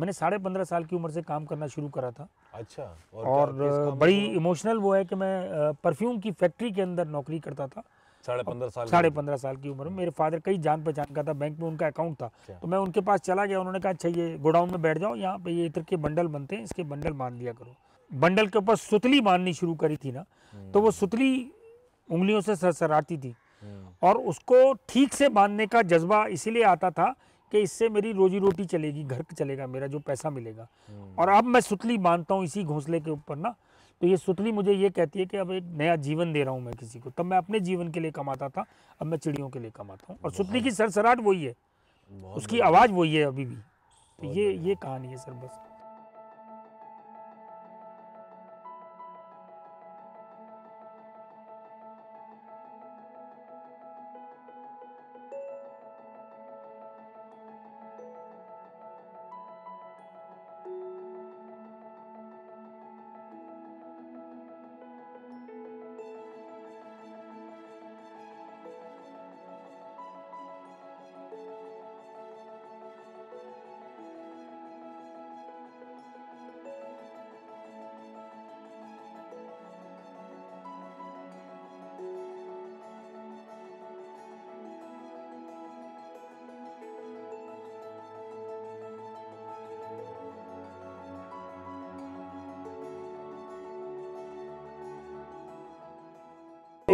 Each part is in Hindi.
मैंने साढ़े पंद्रह साल की उम्र से काम करना शुरू करा था अच्छा और, और बड़ी इमोशनल वो है कि मैं परफ्यूम की फैक्ट्री के अंदर नौकरी करता था साढ़े पंद्रह साल साढ़े पंद्रह साल की उम्र में हम्म। मेरे फादर कई जान पहचान का था बैंक में उनका अकाउंट था अच्छा। तो मैं उनके पास चला गया उन्होंने कहा अच्छा ये गोडाउन में बैठ जाओ यहाँ पे ये इतर के बंडल बनते हैं इसके बंडल बांध दिया करो बंडल के ऊपर सुतली बांधनी शुरू करी थी ना हम्म। तो वो सुतली उंगलियों से सरसराती थी हम्म। और उसको ठीक से बांधने का जज्बा इसीलिए आता था कि इससे मेरी रोजी रोटी चलेगी घर चलेगा मेरा जो पैसा मिलेगा हम्म। और अब मैं सुतली बांधता हूँ इसी घोंसले के ऊपर ना तो ये सुतली मुझे ये कहती है कि अब एक नया जीवन दे रहा हूँ मैं किसी को तब मैं अपने जीवन के लिए कमाता था अब मैं चिड़ियों के लिए कमाता हूँ और सुतली की सरसराहट वही है उसकी आवाज़ वही है अभी भी तो ये ये कहानी है सर बस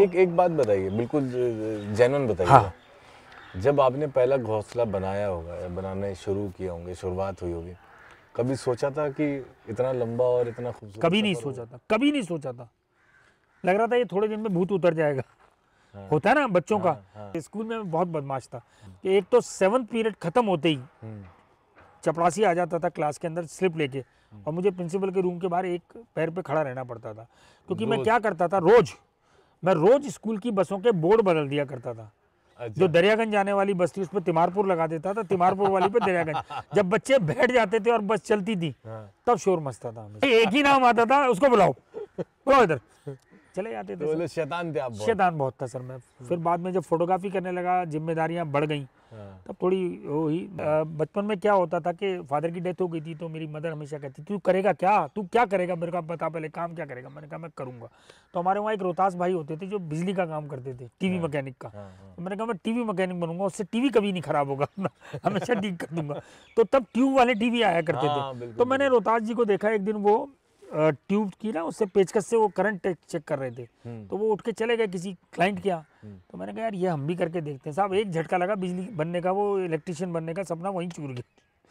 तो- एक एक बात बताइए बिल्कुल जैनन बताइए हाँ। जब आपने पहला घोंसला बनाया होगा या बनाने शुरू किए होंगे शुरुआत हुई होगी कभी सोचा था कि इतना लंबा और इतना खूबसूरत कभी नहीं सोचा था कभी नहीं सोचा था लग रहा था ये थोड़े दिन में भूत उतर जाएगा हाँ, होता है ना बच्चों हाँ, का हाँ, स्कूल में बहुत बदमाश था कि एक तो सेवन पीरियड खत्म होते ही हम्म। चपरासी आ जाता था क्लास के अंदर स्लिप लेके हम्म। और मुझे प्रिंसिपल के रूम के बाहर एक पैर पे खड़ा रहना पड़ता था क्योंकि मैं क्या करता था रोज़ मैं रोज स्कूल की बसों के बोर्ड बदल दिया करता था जो अच्छा। दरियागंज जाने वाली बस थी उस पर तिमारपुर लगा देता था तिमारपुर वाली पे दरियागंज जब बच्चे बैठ जाते थे और बस चलती थी हाँ। तब शोर मचता था एक ही नाम आता था उसको बुलाओ बुलाओ इधर चले जाते थे तो शैतान थे आप शैतान बहुत था सर मैं फिर बाद में जब फोटोग्राफी करने लगा जिम्मेदारियां बढ़ गई हाँ। तब थोड़ी वो ही बचपन में क्या होता था कि फादर की डेथ हो गई थी तो मेरी मदर हमेशा कहती तू करेगा क्या तू क्या करेगा मेरे को बता पहले काम क्या करेगा मैंने कहा मैं करूँगा तो हमारे वहाँ एक रोहतास भाई होते थे जो बिजली का काम करते थे टीवी हाँ। मैकेनिक का हाँ, तो मैंने कहा मैं टीवी मैकेनिक बनूंगा उससे टीवी कभी नहीं खराब होगा हमेशा ठीक कर दूंगा तो तब ट्यूब वाले टीवी आया करते थे तो मैंने रोहतास जी को देखा एक दिन वो ट्यूब की ना उससे पेचकस से वो करंट चेक कर रहे थे हम्म। तो वो उठ के चले गए किसी क्लाइंट के यहाँ हम्म। तो मैंने कहा यार ये हम भी करके देखते हैं साहब एक झटका लगा बिजली बनने का वो इलेक्ट्रिशियन बनने का सपना वहीं चूर गया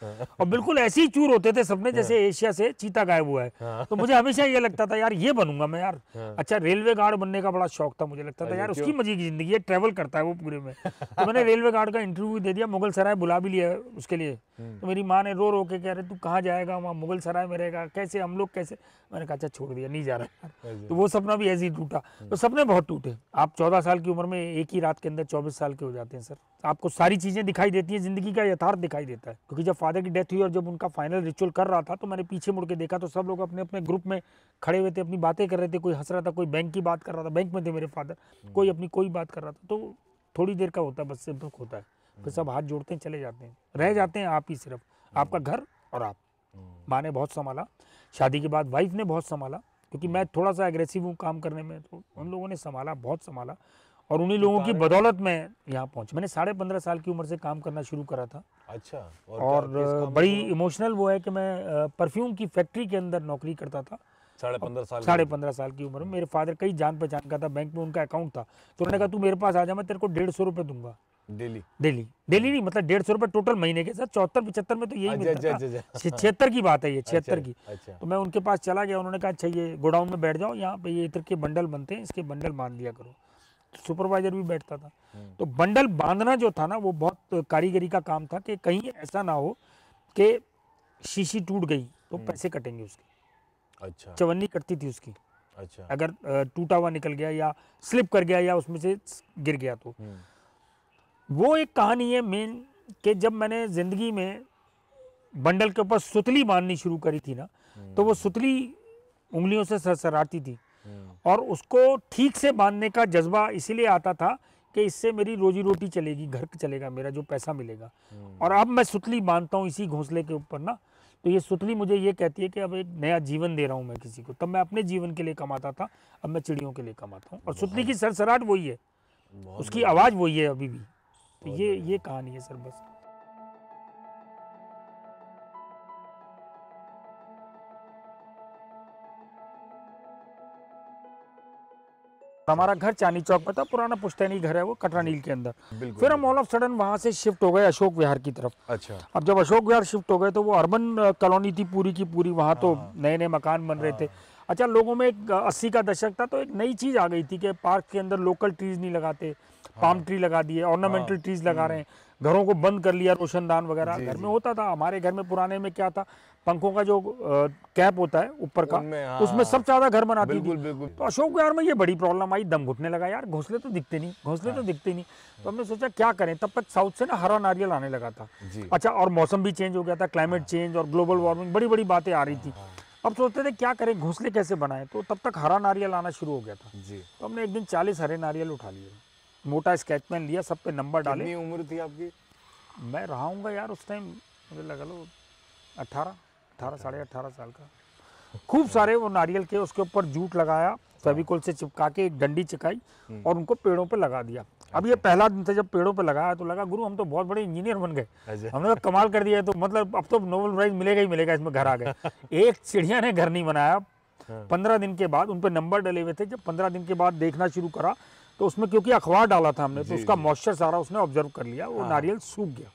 और बिल्कुल ऐसे ही चूर होते थे सपने जैसे हाँ। एशिया से चीता गायब हुआ है हाँ। तो मुझे हमेशा ये लगता था यार ये बनूंगा मैं यार हाँ। अच्छा रेलवे गार्ड बनने का बड़ा शौक था मुझे लगता था यार उसकी मजे की जिंदगी है ट्रेवल करता है वो पूरे में तो मैंने रेलवे गार्ड का इंटरव्यू दे दिया मुगल सराय बुला भी लिया उसके लिए हम्म। तो मेरी माँ ने रो रो के कह रहे तू कहाँ जाएगा वहाँ मुगल सराय में रहेगा कैसे हम लोग कैसे मैंने कहा अच्छा छोड़ दिया नहीं जा रहा तो वो सपना भी ऐसे ही टूटा हम्म। तो सपने बहुत टूटे आप चौदह साल की उम्र में एक ही रात के अंदर चौबीस साल के हो जाते हैं सर आपको सारी चीज़ें दिखाई देती है ज़िंदगी का यथार्थ दिखाई देता है क्योंकि जब फादर की डेथ हुई और जब उनका फाइनल रिचुअल कर रहा था तो मैंने पीछे मुड़ के देखा तो सब लोग अपने अपने ग्रुप में खड़े हुए थे अपनी बातें कर रहे थे कोई हंस रहा था कोई बैंक की बात कर रहा था बैंक में थे मेरे फादर हम्म। कोई अपनी कोई बात कर रहा था तो थोड़ी देर का होता है बस सिर्फ होता है फिर सब हाथ जोड़ते हैं चले जाते हैं रह हम्म। जाते हैं आप ही सिर्फ आपका घर और आप हम्म। माँ ने बहुत संभाला शादी के बाद वाइफ ने बहुत संभाला क्योंकि मैं थोड़ा सा एग्रेसिव हूँ काम करने में तो उन लोगों ने संभाला बहुत संभाला और उन्हीं तो लोगों की बदौलत में यहाँ पहुंच मैंने साढ़े पंद्रह साल की उम्र से काम करना शुरू करा था अच्छा और, और बड़ी इमोशनल वो है कि मैं परफ्यूम की फैक्ट्री के अंदर नौकरी करता था साढ़े पंद्रह साल साढ़े पंद्रह साल की उम्र में मेरे फादर कई जान पहचान का था बैंक में उनका अकाउंट था तो उन्होंने कहा तू मेरे पास आ जा मैं तेरे को डेढ़ सौ रुपए दूंगा डेली डेली डेली नहीं मतलब डेढ़ सौ रुपए टोटल महीने के साथ चौहत्तर पिछहत्तर में तो यही अच्छा, मिलता अच्छा, था अच्छा, छिहत्तर की बात है ये छिहत्तर की तो मैं उनके पास चला गया उन्होंने कहा अच्छा ये गोडाउन में बैठ जाओ यहाँ पे ये इतर के बंडल बनते हैं इसके बंडल मान लिया करो सुपरवाइजर भी बैठता था हम्म। तो बंडल बांधना जो था ना वो बहुत कारीगरी का काम था कि कहीं ऐसा ना हो कि शीशी टूट गई तो हम्म। पैसे कटेंगे उसके अच्छा चवन्नी कटती थी उसकी अच्छा अगर टूटा हुआ निकल गया या स्लिप कर गया या उसमें से गिर गया तो हम्म। वो एक कहानी है मेन कि जब मैंने ज़िंदगी में बंडल के ऊपर सुतली बांधनी शुरू करी थी ना तो वो सुतली उंगलियों से सरसराती थी हाँ। और उसको ठीक से बांधने का जज्बा इसीलिए आता था कि इससे मेरी रोजी रोटी चलेगी घर चलेगा मेरा जो पैसा मिलेगा हाँ। और अब मैं सुतली बांधता हूँ इसी घोंसले के ऊपर ना तो ये सुतली मुझे ये कहती है कि अब एक नया जीवन दे रहा हूँ मैं किसी को तब मैं अपने जीवन के लिए कमाता था अब मैं चिड़ियों के लिए कमाता हूँ और सुतली की सरसराहट वही है उसकी आवाज़ वही है अभी भी तो ये ये कहानी है सर बस हमारा घर चांदी चौक पर था पुराना पुश्तैनी घर है वो कटरा नील के अंदर फिर हम ऑल ऑफ सडन वहाँ से शिफ्ट हो गए अशोक विहार की तरफ अच्छा अब जब अशोक विहार शिफ्ट हो गए तो वो अर्बन कॉलोनी थी पूरी की पूरी वहाँ तो हाँ। नए नए मकान बन रहे थे हाँ। अच्छा लोगों में एक अस्सी का दशक था तो एक नई चीज़ आ गई थी कि पार्क के अंदर लोकल ट्रीज नहीं लगाते पाम हाँ। ट्री लगा दिए ऑर्नामेंटल हाँ। ट्रीज लगा हम्म। रहे हैं घरों को बंद कर लिया रोशनदान वगैरह घर में होता था हमारे घर में पुराने में क्या था पंखों का जो कैप होता है ऊपर का हाँ, उसमें सब ज्यादा घर बनाती बिल्कुल, थी बिल्कुल। तो अशोक यार में ये बड़ी प्रॉब्लम आई दम घुटने लगा यार घोंसले तो दिखते नहीं घोंसले तो हाँ। तो दिखते नहीं तो हमने सोचा क्या करें तब तक साउथ से ना हरा नारियल आने लगा था अच्छा और मौसम भी चेंज हो गया था क्लाइमेट हाँ। चेंज और ग्लोबल वार्मिंग बड़ी बड़ी बातें आ रही थी अब सोचते थे क्या करें घोंसले कैसे बनाए तो तब तक हरा नारियल आना शुरू हो गया था तो हमने एक दिन चालीस हरे नारियल उठा लिए मोटा स्केच पेन लिया सब पे नंबर डाले कितनी उम्र थी आपकी मैं रहा हूँ यार उस टाइम मुझे लगा लो अट्ठारह अट्ठारह अच्छा। साढ़े अट्ठारह साल का खूब सारे वो नारियल के उसके ऊपर जूट लगाया फेविकोल से चिपका के एक डंडी चिकाई हम्म। और उनको पेड़ों पे लगा दिया अब ये अच्छा। पहला दिन था जब पेड़ों पे लगाया तो लगा गुरु हम तो बहुत बड़े इंजीनियर बन गए अच्छा। हमने तो कमाल कर दिया तो मतलब अब तो नोबल प्राइज मिलेगा ही मिलेगा इसमें घर आ गए एक चिड़िया ने घर नहीं बनाया हाँ। पंद्रह दिन के बाद उन पर नंबर डले हुए थे जब पंद्रह दिन के बाद देखना शुरू करा तो उसमें क्योंकि अखबार डाला था हमने तो उसका मॉइस्चर सारा उसने ऑब्जर्व कर लिया वो हाँ। नारियल सूख गया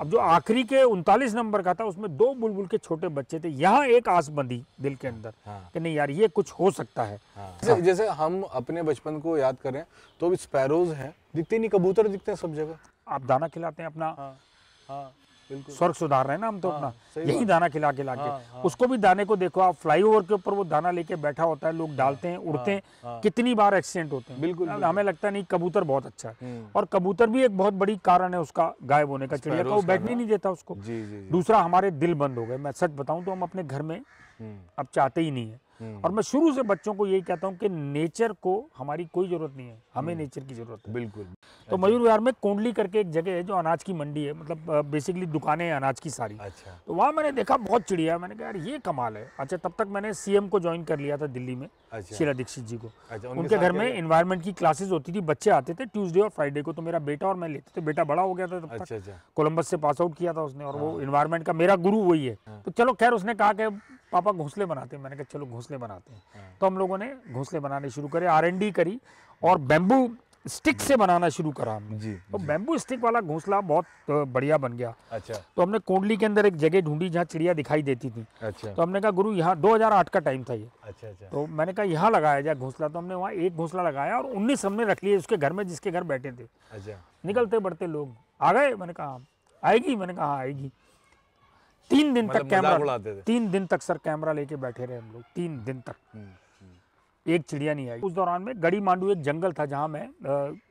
अब जो आखिरी के उनतालीस नंबर का था उसमें दो बुलबुल के छोटे बच्चे थे यहाँ एक आस बंदी दिल के अंदर हाँ। कि नहीं यार ये कुछ हो सकता है हाँ। जैसे, जैसे हम अपने बचपन को याद करें तो स्पैरोज हैं दिखते नहीं कबूतर दिखते हैं सब जगह आप दाना खिलाते हैं अपना स्वर्ग सुधार रहे हैं ना हम तो हाँ, अपना यही दाना खिला खिला के हाँ, हाँ, उसको भी दाने को देखो आप फ्लाईओवर के ऊपर वो दाना लेके बैठा होता है लोग डालते हैं हाँ, उड़ते हाँ, हैं हाँ। कितनी बार एक्सीडेंट होते हैं बिल्कुल हमें लगता है नहीं कबूतर बहुत अच्छा है हम्म। और कबूतर भी एक बहुत बड़ी कारण है उसका गायब होने का चिड़िया का वो बैठने नहीं देता उसको दूसरा हमारे दिल बंद हो गए मैं सच बताऊँ तो हम अपने घर में हम्म। अब चाहते ही नहीं है और मैं शुरू से बच्चों को यही कहता हूँ कि नेचर को हमारी कोई ज़रूरत नहीं है हमें नेचर हम्म। की ज़रूरत है बिल्कुल तो अच्छा। मयूर विहार में कोंडली करके एक जगह है जो अनाज की मंडी है मतलब बेसिकली दुकानें हैं अनाज की सारी अच्छा तो वहाँ मैंने देखा बहुत चिड़िया मैंने कहा यार ये कमाल है अच्छा तब तक मैंने सीएम को ज्वाइन कर लिया था दिल्ली में अच्छा। शीला दीक्षित जी को अच्छा, उनके घर में इन्वायरमेंट की क्लासेज होती थी बच्चे आते थे ट्यूजडे और फ्राइडे को तो मेरा बेटा और मैं लेते थे बेटा बड़ा हो गया था तब तक से पास आउट किया था उसने और वो इन्वायरमेंट हाँ। का मेरा गुरु वही है हाँ। तो चलो खैर उसने कहा कि पापा घोंसले बनाते हैं मैंने कहा चलो घोंसले बनाते हैं हाँ। तो हम लोगों ने घोंसले बनाने शुरू करे आर करी और बैम्बू स्टिक से बनाना शुरू करा हमने जी, तो बैम्बू स्टिक वाला घोंसला बहुत बढ़िया बन गया अच्छा तो हमने कोंडली के अंदर एक जगह ढूंढी जहाँ चिड़िया दिखाई देती थी अच्छा तो हमने कहा गुरु यहाँ 2008 का टाइम था ये अच्छा अच्छा तो मैंने कहा यहाँ लगाया जाए घोंसला तो हमने वहाँ एक घोंसला लगाया और उन्नीस हमने रख लिया उसके घर में जिसके घर बैठे थे अच्छा निकलते बढ़ते लोग आ गए मैंने कहा हाँ, आएगी मैंने कहा हाँ, आएगी तीन दिन मतलब तक कैमरा तीन दिन तक सर कैमरा लेके बैठे रहे हम लोग तीन दिन तक हम्म, हम्म। एक चिड़िया नहीं आई उस दौरान में गड़ी मांडू एक जंगल था जहाँ मैं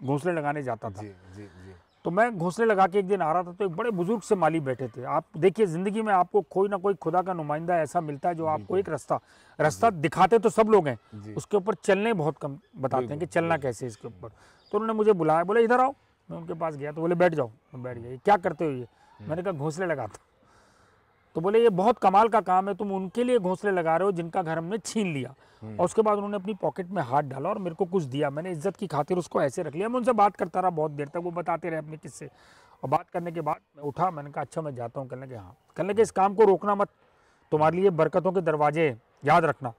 घोंसले लगाने जाता था जी, जी, जी। तो मैं घोंसले लगा के एक दिन आ रहा था तो एक बड़े बुजुर्ग से माली बैठे थे आप देखिए ज़िंदगी में आपको कोई ना कोई खुदा का नुमाइंदा ऐसा मिलता है जो आपको एक रास्ता रास्ता दिखाते तो सब लोग हैं उसके ऊपर चलने बहुत कम बताते हैं कि चलना कैसे इसके ऊपर तो उन्होंने मुझे बुलाया बोले इधर आओ मैं उनके पास गया तो बोले बैठ जाओ बैठ गया क्या करते हो ये हम्म। मैंने कहा घोंसले लगाता तो बोले ये बहुत कमाल का काम है तुम उनके लिए घोंसले लगा रहे हो जिनका घर हमने छीन लिया हम्म। और उसके बाद उन्होंने अपनी पॉकेट में हाथ डाला और मेरे को कुछ दिया मैंने इज्जत की खातिर उसको ऐसे रख लिया मैं उनसे बात करता रहा बहुत देर तक वो बताते रहे अपने किससे और बात करने के बाद मैं उठा मैंने कहा अच्छा मैं जाता हूँ कहने के हाँ कहने के इस काम को रोकना मत तुम्हारे लिए बरकतों के दरवाजे याद रखना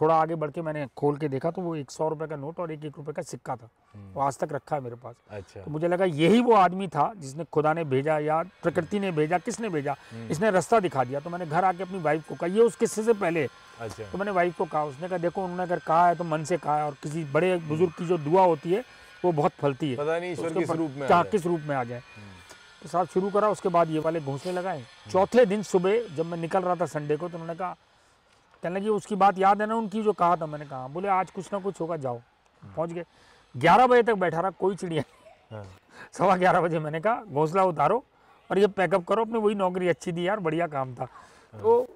थोड़ा आगे बढ़ के मैंने खोल के देखा तो वो एक सौ रुपए का नोट और एक एक रुपये का सिक्का था हम्म। वो आज तक रखा है मेरे पास अच्छा तो मुझे लगा यही वो आदमी था जिसने खुदा ने भेजा या प्रकृति ने भेजा किसने भेजा हम्म। इसने रास्ता दिखा दिया तो मैंने घर आके अपनी वाइफ को कहा ये उस किस्से से पहले अच्छा तो मैंने वाइफ को कहा उसने कहा देखो उन्होंने अगर कहा है तो मन से कहा है और किसी बड़े हम्म। बुजुर्ग की जो दुआ होती है वो बहुत फलती है पता नहीं तो किस रूप में किस रूप में आ जाए तो साहब शुरू करा उसके बाद ये वाले घोंसले लगाए चौथे दिन सुबह जब मैं निकल रहा था संडे को तो उन्होंने कहा कहने लगी उसकी बात याद है ना उनकी जो कहा था मैंने कहा बोले आज कुछ ना कुछ होगा जाओ पहुंच गए ग्यारह बजे तक बैठा रहा कोई चिड़िया हाँ। सवा ग्यारह बजे मैंने कहा घोंसला उतारो और ये पैकअप करो अपने वही नौकरी अच्छी दी यार बढ़िया काम था हाँ। तो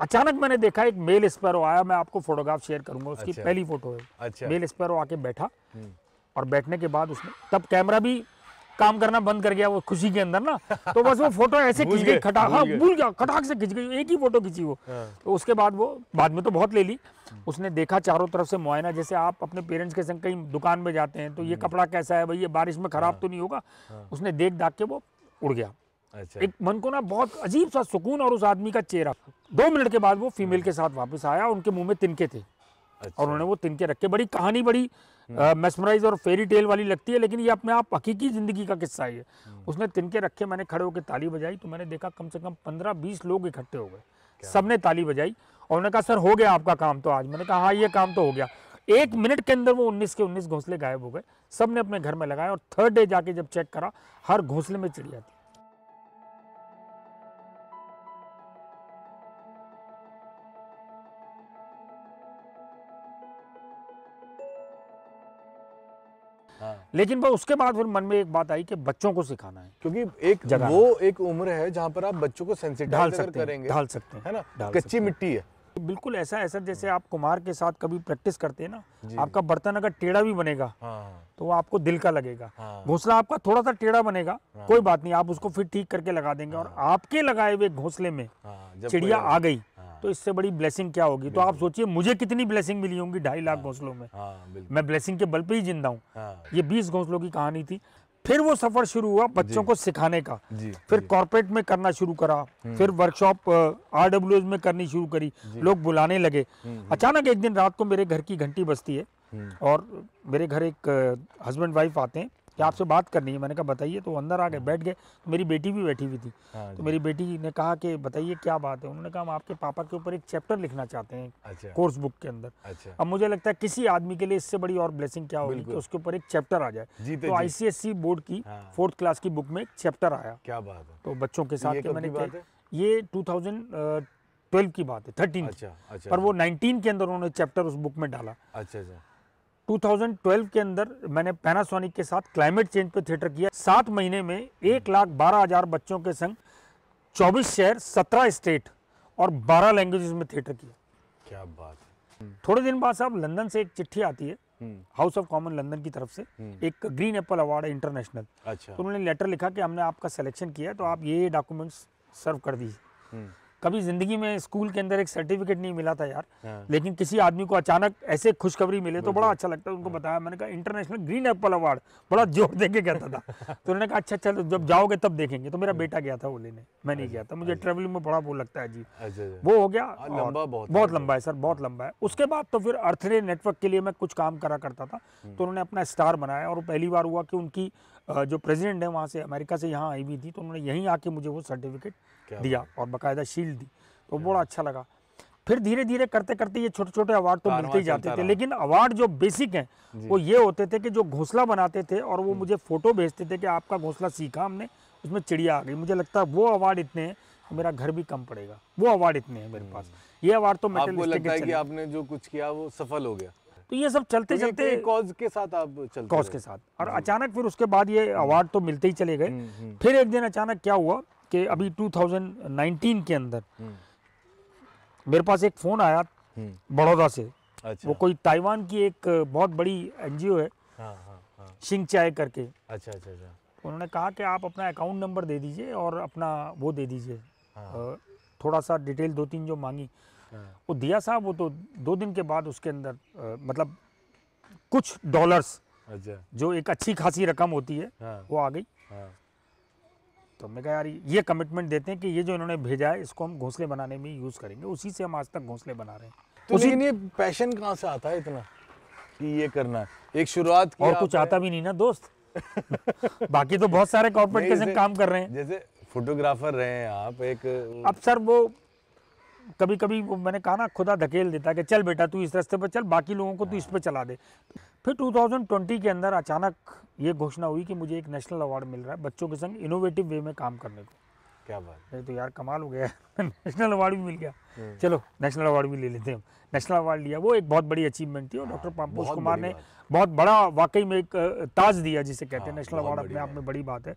अचानक मैंने देखा एक मेल स्पैरो आया मैं आपको फोटोग्राफ शेयर करूंगा उसकी अच्छा। पहली फोटो है अच्छा। मेल स्पैरो आके बैठा हम्म। और बैठने के बाद उसने तब कैमरा भी काम करना बंद कर गया वो खुशी के अंदर ना तो बस वो फोटो ऐसे खिंच गई खटाक हाँ, भूल गया खटाक से खिंच गई एक ही फोटो खिंची वो हाँ। तो उसके बाद वो बाद में तो बहुत ले ली उसने देखा चारों तरफ से मुआयना जैसे आप अपने पेरेंट्स के संग कहीं दुकान में जाते हैं तो ये हम्म। कपड़ा कैसा है भाई ये बारिश में खराब हाँ। तो नहीं होगा उसने देख दाख के वो उड़ गया अच्छा एक मन को ना बहुत अजीब सा सुकून और उस आदमी का चेहरा दो मिनट के बाद वो फीमेल हम्म। के साथ वापस आया उनके मुंह में तिनके थे अच्छा। और उन्होंने वो तिनके रखे बड़ी कहानी बड़ी मेसमराइज हम्म। और फेरी टेल वाली लगती है लेकिन ये अपने आप हकीकी ज़िंदगी का किस्सा है हम्म। उसने तिनके रखे मैंने खड़े होकर ताली बजाई तो मैंने देखा कम से कम पंद्रह बीस लोग इकट्ठे हो गए सबने ताली बजाई और उन्होंने कहा सर हो गया आपका काम तो आज मैंने कहा हाँ ये काम तो हो गया एक मिनट के अंदर वो उन्नीस के उन्नीस घोंसले गायब हो गए सब ने अपने घर में लगाए और थर्ड डे जाके जब चेक करा हर घोंसले में चिड़िया थी हाँ। लेकिन वो उसके बाद फिर मन में एक बात आई कि बच्चों को सिखाना है क्योंकि एक वो एक उम्र है जहाँ पर आप बच्चों को ढाल सकते करेंगे ढाल सकते हैं है ना कच्ची मिट्टी है बिल्कुल ऐसा ऐसा जैसे आप कुमार के साथ कभी प्रैक्टिस करते हैं ना आपका बर्तन अगर टेढ़ा भी बनेगा हाँ। तो आपको दिल का लगेगा हाँ। घोंसला आपका थोड़ा सा टेढ़ा बनेगा हाँ। कोई बात नहीं आप उसको फिर ठीक करके लगा देंगे और हाँ। आपके लगाए हुए घोंसले में हाँ, चिड़िया आ गई तो इससे बड़ी ब्लेसिंग क्या होगी तो आप सोचिए मुझे कितनी ब्लेसिंग मिली होंगी ढाई लाख हाँ। घोंसलों में हाँ, मैं ब्लेसिंग के बल पर ही जिंदा हूँ हाँ। ये बीस घोंसलों की कहानी थी फिर वो सफर शुरू हुआ बच्चों को सिखाने का फिर कॉरपोरेट में करना शुरू करा हम्म। फिर वर्कशॉप आर डब्ल्यू में करनी शुरू करी लोग बुलाने लगे हम्म, हम्म। अचानक एक दिन रात को मेरे घर की घंटी बजती है और मेरे घर एक हस्बैंड वाइफ आते हैं कि आपसे बात करनी है मैंने कहा बताइए तो अंदर आ गए हाँ। बैठ गए तो मेरी बेटी भी बैठी हुई थी हाँ तो मेरी बेटी ने कहा कि बताइए क्या बात है उन्होंने कहा हम आपके पापा के ऊपर एक चैप्टर लिखना चाहते हैं अच्छा। कोर्स बुक के अंदर अच्छा। अब मुझे लगता है किसी आदमी के लिए इससे बड़ी और ब्लेसिंग क्या होगी कि उसके ऊपर एक चैप्टर आ जाए तो आईसीएससी e बोर्ड की हाँ। फोर्थ क्लास की बुक में एक चैप्टर आया क्या बात है तो बच्चों के साथ मैंने ये टू थाउजेंड की बात है थर्टीन अच्छा, अच्छा। पर वो नाइनटीन के अंदर उन्होंने चैप्टर उस बुक में डाला अच्छा अच्छा 2012 के अंदर मैंने पैनासोनिक के साथ क्लाइमेट चेंज पे थिएटर किया सात महीने में एक लाख बारह हज़ार बच्चों के संग 24 शहर 17 स्टेट और 12 लैंग्वेजेस में थिएटर किया क्या बात थोड़े दिन बाद साहब लंदन से एक चिट्ठी आती है हाउस ऑफ कॉमन लंदन की तरफ से हम्म। एक ग्रीन एप्पल अवार्ड है इंटरनेशनल अच्छा तो उन्होंने लेटर लिखा कि हमने आपका सिलेक्शन किया तो आप ये डॉक्यूमेंट्स सर्व कर दीजिए हम्म। कभी ज़िंदगी में स्कूल के अंदर एक सर्टिफिकेट नहीं मिला था यार हाँ। लेकिन किसी आदमी को अचानक ऐसे खुशखबरी मिले तो बड़ा अच्छा लगता है उनको हाँ। बताया मैंने कहा इंटरनेशनल ग्रीन एप्पल अवार्ड बड़ा जोर दे के कहता था तो उन्होंने कहा अच्छा अच्छा जब जाओगे तब देखेंगे तो मेरा हाँ। बेटा गया था वो लेने मैं नहीं अच्छा, गया था मुझे ट्रेवलिंग अच्छा। में बड़ा वो लगता है जी अच्छा, वो हो गया बहुत बहुत लंबा है सर बहुत लंबा है उसके बाद तो फिर अर्थडे नेटवर्क के लिए मैं कुछ काम करा करता था हम्म। तो उन्होंने अपना स्टार बनाया और पहली बार हुआ कि उनकी जो प्रेसिडेंट है वहाँ से अमेरिका से यहाँ आई हुई थी तो उन्होंने यहीं आके मुझे वो सर्टिफिकेट दिया और बाकायदा शील्ड दी तो बड़ा अच्छा लगा फिर धीरे धीरे करते करते ये छोटे छोटे अवार्ड तो मिलते ही जाते थे लेकिन अवार्ड जो बेसिक हैं वो ये होते थे कि जो घोंसला बनाते थे और वो हम्म। मुझे फ़ोटो भेजते थे कि आपका घोंसला सीखा हमने उसमें चिड़िया आ गई मुझे लगता है वो अवार्ड इतने हैं तो मेरा घर भी कम पड़ेगा वो अवार्ड इतने हैं मेरे हम्म। पास ये अवार्ड तो मेटल आपको लगता है कि आपने जो कुछ किया वो सफल हो गया तो ये सब चलते तो चलते कॉज के साथ आप चलते कॉज के साथ और अचानक फिर उसके बाद ये अवार्ड तो मिलते ही चले गए हम्म, हम्म। फिर एक दिन अचानक क्या हुआ कि अभी 2019 के अंदर हम्म। मेरे पास एक फ़ोन आया बड़ौदा से अच्छा। वो कोई ताइवान की एक बहुत बड़ी एनजीओ है सिंह हाँ, चाय हाँ, हाँ। करके अच्छा अच्छा अच्छा उन्होंने कहा कि आप अपना अकाउंट नंबर दे दीजिए और अपना वो दे दीजिए थोड़ा सा डिटेल दो तीन जो मांगी हाँ। वो दिया साहब वो तो दो दिन के बाद उसके अंदर आ, मतलब कुछ डॉलर्स अच्छा। जो एक अच्छी खासी रकम होती है हाँ। वो आ गई हाँ। तो मैं कहा यार ये कमिटमेंट देते हैं कि ये जो इन्होंने भेजा है इसको हम घोंसले बनाने में यूज़ करेंगे उसी से हम आज तक घोंसले बना रहे हैं तो उसी ये पैशन कहाँ से आता है इतना कि ये करना है एक शुरुआत और कुछ आता भी नहीं ना दोस्त बाकी तो बहुत सारे कॉर्पोरेट के काम कर रहे हैं जैसे फोटोग्राफर रहे हैं आप एक अब सर वो कभी कभी वो मैंने कहा ना खुदा धकेल देता कि चल बेटा तू इस रास्ते पर चल बाकी लोगों को तू इस पर चला दे फिर 2020 के अंदर अचानक ये घोषणा हुई कि मुझे एक नेशनल अवार्ड मिल रहा है बच्चों के संग इनोवेटिव वे में काम करने को क्या बात नहीं तो यार कमाल हो गया नेशनल अवार्ड भी मिल गया हम्म। चलो नेशनल अवार्ड भी ले लेते हैं नेशनल अवार्ड लिया वो एक बहुत बड़ी अचीवमेंट थी और डॉक्टर हाँ, पाम्पोज कुमार ने बहुत बड़ा वाकई में एक ताज दिया जिसे कहते हैं हाँ, नेशनल अवार्ड अपने आप में बड़ी बात है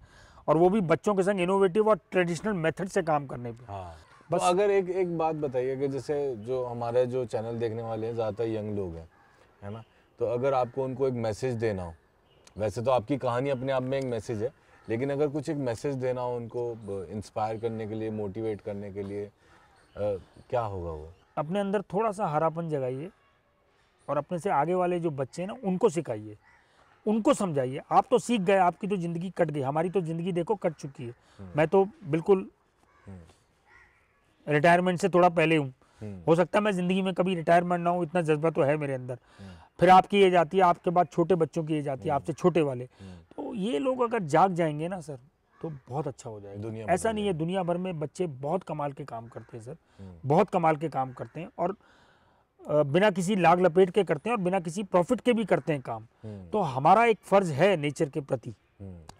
और वो भी बच्चों के संग इनोवेटिव और ट्रेडिशनल मेथड से काम करने पर तो बस तो अगर एक एक बात बताइए अगर जैसे जो हमारे जो चैनल देखने वाले हैं ज़्यादातर यंग लोग हैं है ना तो अगर आपको उनको एक मैसेज देना हो वैसे तो आपकी कहानी अपने आप में एक मैसेज है लेकिन अगर कुछ एक मैसेज देना हो उनको इंस्पायर करने के लिए मोटिवेट करने के लिए आ, क्या होगा वो अपने अंदर थोड़ा सा हरापन जगाइए और अपने से आगे वाले जो बच्चे हैं ना उनको सिखाइए उनको समझाइए आप तो सीख गए आपकी तो ज़िंदगी कट गई हमारी तो ज़िंदगी देखो कट चुकी है हम्म। मैं तो बिल्कुल हम्म। रिटायरमेंट से थोड़ा पहले हूँ हम्म। हो सकता है मैं ज़िंदगी में कभी रिटायरमेंट ना हूँ इतना जज्बा तो है मेरे अंदर हम्म। फिर आपकी एज आती है आपके बाद छोटे बच्चों की ये जाती है हम्म। आपसे छोटे वाले तो ये लोग अगर जाग जाएंगे ना सर तो बहुत अच्छा हो जाएगा दुनिया ऐसा नहीं है दुनिया भर में बच्चे बहुत कमाल के काम करते हैं सर बहुत कमाल के काम करते हैं और बिना किसी लाग लपेट के करते हैं और बिना किसी प्रॉफिट के भी करते हैं काम तो हमारा एक फ़र्ज है नेचर के प्रति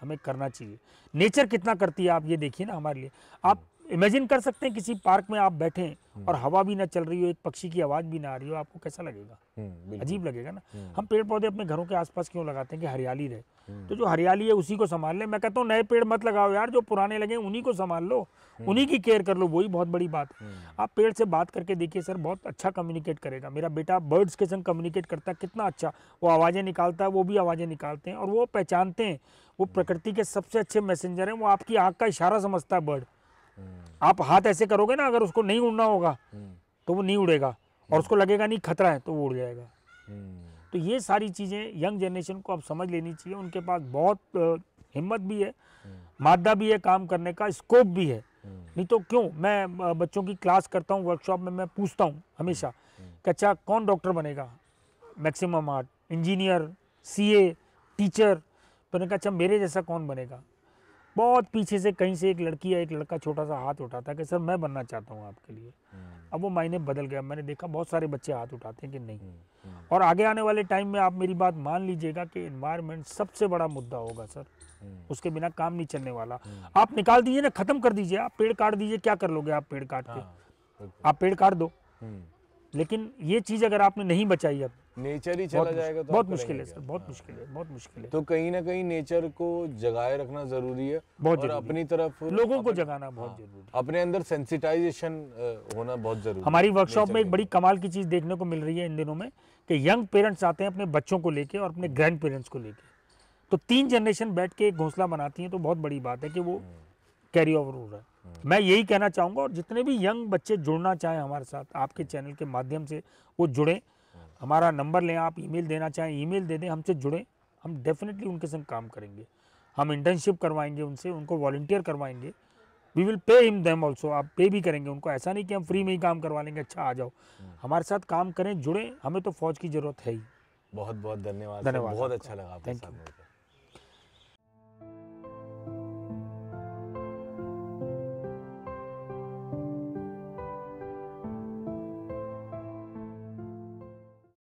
हमें करना चाहिए नेचर कितना करती है आप ये देखिए ना हमारे लिए आप इमेजिन कर सकते हैं किसी पार्क में आप बैठे हम्म। और हवा भी ना चल रही हो एक पक्षी की आवाज भी ना आ रही हो आपको कैसा लगेगा हम्म, अजीब लगेगा ना हम्म। हम पेड़ पौधे अपने घरों के आसपास क्यों लगाते हैं कि हरियाली रहे तो जो हरियाली है उसी को संभाल ले मैं कहता हूँ नए पेड़ मत लगाओ यार जो पुराने लगे उन्हीं को संभाल लो उन्हीं की केयर कर लो वही बहुत बड़ी बात है आप पेड़ से बात करके देखिए सर बहुत अच्छा कम्युनिकेट करेगा मेरा बेटा बर्ड्स के संग कम्युनिकेट करता है कितना अच्छा वो आवाज़ें निकालता है वो भी आवाज़ें निकालते हैं और वो पहचानते हैं वो प्रकृति के सबसे अच्छे मैसेंजर हैं वो आपकी आँख का इशारा समझता है बर्ड आप हाथ ऐसे करोगे ना अगर उसको नहीं उड़ना होगा तो वो नहीं उड़ेगा और उसको लगेगा नहीं खतरा है तो वो उड़ जाएगा तो ये सारी चीज़ें यंग जनरेशन को आप समझ लेनी चाहिए उनके पास बहुत हिम्मत भी है मादा भी है काम करने का स्कोप भी है नहीं तो क्यों मैं बच्चों की क्लास करता हूँ वर्कशॉप में मैं पूछता हूँ हमेशा कि अच्छा कौन डॉक्टर बनेगा maximum art engineer CA teacher तो उन्होंने कहा अच्छा मेरे जैसा कौन बनेगा बहुत पीछे से कहीं से एक लड़की या एक लड़का छोटा सा हाथ उठाता है कि सर मैं बनना चाहता हूँ आपके लिए हम्म। अब वो मायने बदल गया मैंने देखा बहुत सारे बच्चे हाथ उठाते हैं कि नहीं हम्म, हम्म। और आगे आने वाले टाइम में आप मेरी बात मान लीजिएगा कि इन्वायरमेंट सबसे बड़ा मुद्दा होगा सर उसके बिना काम नहीं चलने वाला आप निकाल दीजिए ना खत्म कर दीजिए आप पेड़ काट दीजिए क्या कर लोगे आप पेड़ काट के हाँ, आप पेड़ काट दो लेकिन ये चीज़ अगर आपने नहीं बचाई अब नेचर ही चला जाएगा तो बहुत मुश्किल है सर बहुत मुश्किल है बहुत मुश्किल है तो कहीं ना कहीं नेचर को जगाए रखना जरूरी है बहुत और अपनी तरफ लोगों को जगाना बहुत हाँ, जरूरी अपने अंदर सेंसिटाइजेशन होना बहुत जरूरी हमारी वर्कशॉप में एक बड़ी कमाल की चीज देखने को मिल रही है इन दिनों में कि यंग पेरेंट्स आते हैं अपने बच्चों को लेके और अपने ग्रैंड पेरेंट्स को लेके तो तीन जनरेशन बैठ के एक घोंसला बनाती है तो बहुत बड़ी बात है कि वो कैरी हाँ। ओवर हो रहा है हाँ। मैं यही कहना चाहूंगा और जितने भी यंग बच्चे जुड़ना चाहें हमारे साथ आपके चैनल के माध्यम से वो जुड़ें हमारा नंबर लें आप ईमेल देना चाहें ईमेल दे दें हमसे जुड़ें हम डेफिनेटली उनके संग काम करेंगे हम इंटर्नशिप करवाएंगे उनसे उनको वॉल्टियर करवाएंगे we will pay him them also आप पे भी करेंगे उनको ऐसा नहीं कि हम फ्री में ही काम करवा लेंगे अच्छा आ जाओ हम्म। हमारे साथ काम करें जुड़ें हमें तो फौज की ज़रूरत है ही बहुत बहुत धन्यवाद धन्यवाद बहुत अच्छा लगा थैंक यू